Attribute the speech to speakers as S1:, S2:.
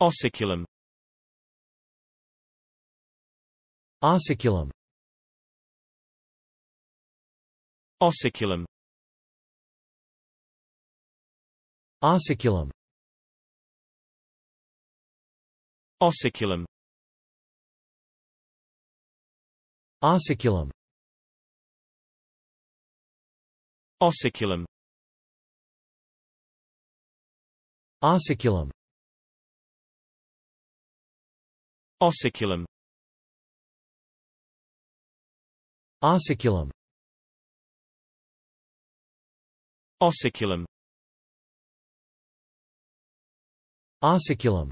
S1: Ossiculum Ossiculum Ossiculum Ossiculum Ossiculum Ossiculum Ossiculum Ossiculum Ossiculum Ossiculum Ossiculum Ossiculum